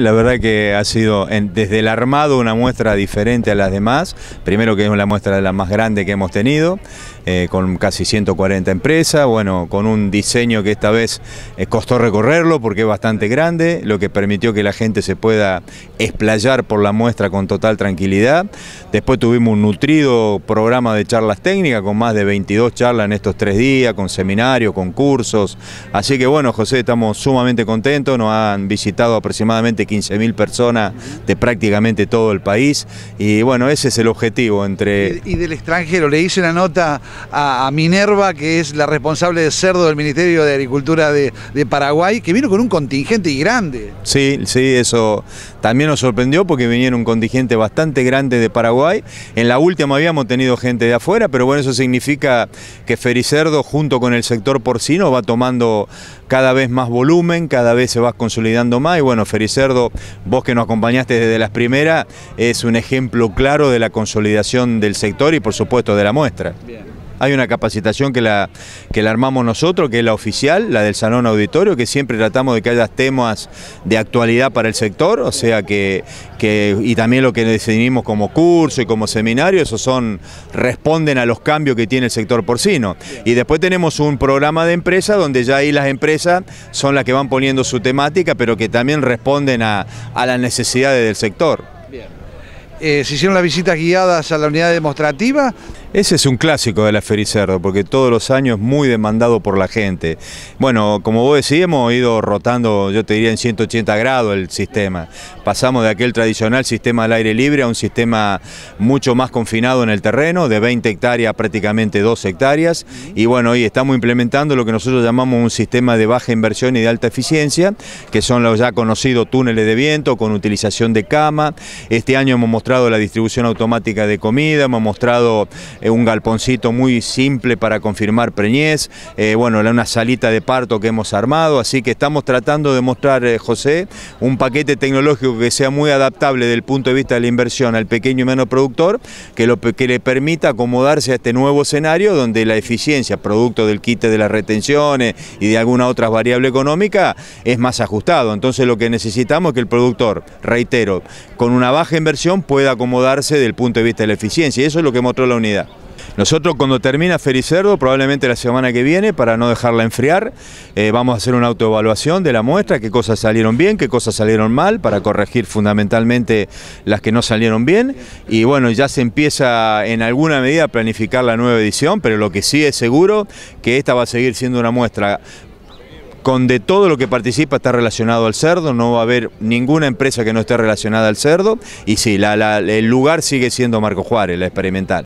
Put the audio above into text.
La verdad que ha sido desde el armado una muestra diferente a las demás. Primero que es la muestra de la más grande que hemos tenido, eh, con casi 140 empresas, bueno, con un diseño que esta vez eh, costó recorrerlo porque es bastante grande, lo que permitió que la gente se pueda explayar por la muestra con total tranquilidad. Después tuvimos un nutrido programa de charlas técnicas con más de 22 charlas en estos tres días, con seminarios, con cursos. Así que bueno, José, estamos sumamente contentos, nos han visitado aproximadamente 15.000 personas de prácticamente todo el país. Y bueno, ese es el objetivo entre... Y, del extranjero, le hice una nota a, Minerva, que es la responsable de cerdo del Ministerio de Agricultura de, de Paraguay, que vino con un contingente grande. Sí, sí, eso también nos sorprendió porque vinieron un contingente bastante grande de Paraguay. En la última habíamos tenido gente de afuera, pero bueno, eso significa que Fericerdo junto con el sector porcino va tomando cada vez más volumen, cada vez se va consolidando más y bueno, Fericerdo vos que nos acompañaste desde las primeras, es un ejemplo claro de la consolidación del sector y por supuesto de la muestra. Hay una capacitación que la, que la armamos nosotros, que es la oficial, la del Salón Auditorio, que siempre tratamos de que haya temas de actualidad para el sector, o sea que, y también lo que definimos como curso y como seminario, esos son, responden a los cambios que tiene el sector porcino. Y después tenemos un programa de empresa donde ya ahí las empresas son las que van poniendo su temática, pero que también responden a, las necesidades del sector. Bien. Eh, se hicieron las visitas guiadas a la unidad demostrativa, ese es un clásico de la Fericerdo, porque todos los años muy demandado por la gente. Bueno, como vos decís, hemos ido rotando, yo te diría, en 180 grados el sistema. Pasamos de aquel tradicional sistema al aire libre a un sistema mucho más confinado en el terreno, de 20 hectáreas a prácticamente 2 hectáreas. Y bueno, hoy estamos implementando lo que nosotros llamamos un sistema de baja inversión y de alta eficiencia, que son los ya conocidos túneles de viento con utilización de cama. Este año hemos mostrado la distribución automática de comida, hemos mostrado eh, un galponcito muy simple para confirmar preñez, eh, Bueno, bueno, una salita de parto que hemos armado, así que estamos tratando de mostrar, eh, José, un paquete tecnológico que sea muy adaptable desde el punto de vista de la inversión al pequeño y menos productor, que, que le permita acomodarse a este nuevo escenario donde la eficiencia, producto del quite de las retenciones y de alguna otra variable económica, es más ajustado. Entonces lo que necesitamos es que el productor, reitero, con una baja inversión pueda acomodarse del punto de vista de la eficiencia. Y eso es lo que mostró la unidad. Nosotros cuando termina Fericerdo, probablemente la semana que viene, para no dejarla enfriar, eh, vamos a hacer una autoevaluación de la muestra, qué cosas salieron bien, qué cosas salieron mal, para corregir fundamentalmente las que no salieron bien. Y bueno, ya se empieza en alguna medida a planificar la nueva edición, pero lo que sí es seguro, que esta va a seguir siendo una muestra con de todo lo que participa está relacionado al cerdo, no va a haber ninguna empresa que no esté relacionada al cerdo, y sí, el lugar sigue siendo Marco Juárez, la experimental.